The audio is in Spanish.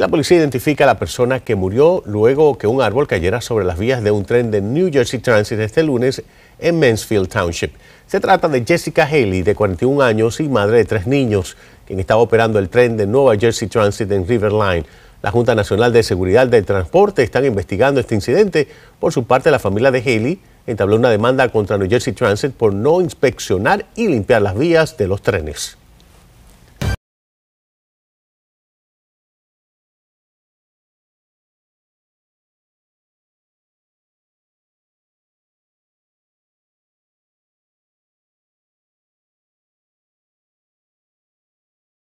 la policía identifica a la persona que murió luego que un árbol cayera sobre las vías de un tren de New Jersey Transit este lunes en Mansfield Township. Se trata de Jessica Haley, de 41 años y madre de tres niños, quien estaba operando el tren de Nueva Jersey Transit en Riverline. La Junta Nacional de Seguridad del Transporte está investigando este incidente. Por su parte, la familia de Haley entabló una demanda contra New Jersey Transit por no inspeccionar y limpiar las vías de los trenes.